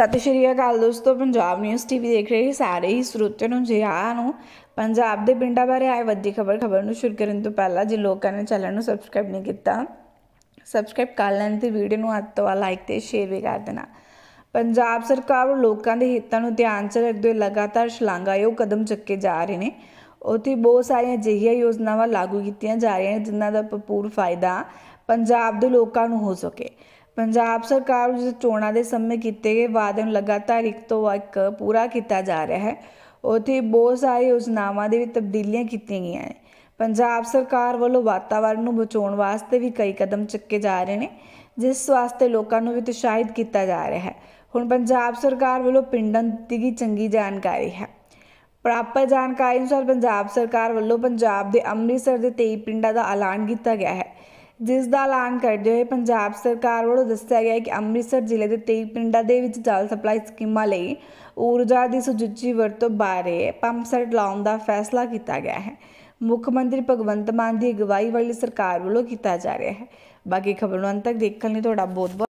ਸਤਿ ਸ਼੍ਰੀ ਅਕਾਲ ਦੋਸਤੋ Punjab news TV ਦੇਖ ਰਹੇ ਸਾਰੇ ਹੀ ਸਰੋਤਿਆਂ ਨੂੰ ਆਇਆਂ ਨੂੰ ਪੰਜਾਬ ਦੇ ਪਿੰਡਾਂ ਬਾਰੇ ਆਏ ਵੱਡੀ ਖਬਰ ਖਬਰ ਨੂੰ ਸ਼ੁਰੂ ਕਰਨ ਤੋਂ ਪਹਿਲਾਂ ਜੇ ਲੋਕਾਂ ਨੇ ਚੈਨਲ ਨੂੰ ਸਬਸਕ੍ਰਾਈਬ ਨਹੀਂ ਕੀਤਾ ਸਬਸਕ੍ਰਾਈਬ ਕਰ ਲੈਣ ਤੇ ਵੀਡੀਓ ਨੂੰ ਅੱਤ ਵਾਲਾ ਲਾਈਕ ਤੇ ਸ਼ੇਅਰ ਵੀ ਕਰ ਦੇਣਾ ਪੰਜਾਬ ਸਰਕਾਰ ਲੋਕਾਂ ਦੇ ਹਿੱਤਾਂ ਨੂੰ ਧਿਆਨ 'ਚ ਰੱਖਦੇ ਲਗਾਤਾਰ ਸ਼ਲਾਘਾਯੋਗ ਕਦਮ ਚੱਕੇ ਜਾ ਰਹੇ ਨੇ ਉਥੇ ਬਹੁਤ ਸਾਰੀਆਂ ਜਿਹੀਆਂ ਯੋਜਨਾਵਾਂ ਲਾਗੂ ਕੀਤੀਆਂ ਜਾ ਰਹੀਆਂ ਨੇ ਜਿਨ੍ਹਾਂ ਦਾ ਭਰਪੂਰ ਫਾਇਦਾ ਪੰਜਾਬ ਦੇ ਲੋਕਾਂ ਨੂੰ ਹੋ ਸਕੇ ਪੰਜਾਬ ਸਰਕਾਰ ਵਿੱਚ ਚੋਣਾਂ ਦੇ ਸਮੇਂ ਕੀਤੇ ਗਏ ਵਾਅਦੇ ਨੂੰ ਲਗਾਤਾਰ ਇੱਕ ਤੋਂ ਇੱਕ ਪੂਰਾ ਕੀਤਾ ਜਾ ਰਿਹਾ ਹੈ ਉਥੇ ਬਹੁਤ ਸਾਰੀ ਯੋਜਨਾਵਾਂ ਦੇ ਵੀ ਤਬਦੀਲੀਆਂ ਕੀਤੀਆਂ ਗਈਆਂ ਨੇ ਪੰਜਾਬ ਸਰਕਾਰ ਵੱਲੋਂ ਵਾਤਾਵਰਣ ਨੂੰ ਬਚਾਉਣ ਵਾਸਤੇ ਵੀ ਕਈ ਕਦਮ ਚੱਕੇ ਜਾ ਰਹੇ ਨੇ ਜਿਸ ਵਾਸਤੇ ਲੋਕਾਂ ਨੂੰ ਵੀ ਉਤਸ਼ਾਹਿਤ ਕੀਤਾ ਜਾ ਰਿਹਾ ਹੈ ਹੁਣ ਪੰਜਾਬ ਸਰਕਾਰ ਵੱਲੋਂ ਪਿੰਡਾਂ ਦੀ ਚੰਗੀ ਜਾਣਕਾਰੀ ਹੈ ਪ੍ਰਾਪਤ ਜਾਣਕਾਰੀ ਅਨੁਸਾਰ ਪੰਜਾਬ ਸਰਕਾਰ ਵੱਲੋਂ ਪੰਜਾਬ ਦੇ ਅੰਮ੍ਰਿਤਸਰ ਦੇ 23 ਪਿੰਡਾਂ ਦਾ ਐਲਾਨ ਕੀਤਾ ਗਿਆ ਹੈ ਜਿਸ ਦਾ ਐਲਾਨ ਕਰਦੇ ਹੋਏ ਪੰਜਾਬ ਸਰਕਾਰ ਵੱਲੋਂ ਦੱਸਿਆ ਗਿਆ ਕਿ ਅੰਮ੍ਰਿਤਸਰ ਜ਼ਿਲ੍ਹੇ ਦੇ 23 ਪਿੰਡਾਂ ਦੇ ਵਿੱਚ ਜਲ ਸਪਲਾਈ ਸਕੀਮਾਂ ਲਈ ਊਰਜਾ ਦੀ ਸੁਚੱਜੀ ਵਰਤੋਂ ਬਾਰੇ ਪੰਪ ਸੈੱਟ ਲਾਉਣ ਦਾ ਫੈਸਲਾ ਕੀਤਾ ਗਿਆ ਹੈ ਮੁੱਖ ਮੰਤਰੀ ਭਗਵੰਤ ਮਾਨ ਦੀ ਅਗਵਾਈ ਵਾਲੀ ਸਰਕਾਰ ਵੱਲੋਂ ਕੀਤਾ ਜਾ ਰਿਹਾ ਹੈ ਬਾਕੀ ਖਬਰਾਂ ਨੂੰ ਅੰਤ ਤੱਕ ਦੇਖਣ ਲਈ ਤੁਹਾਡਾ ਬਹੁਤ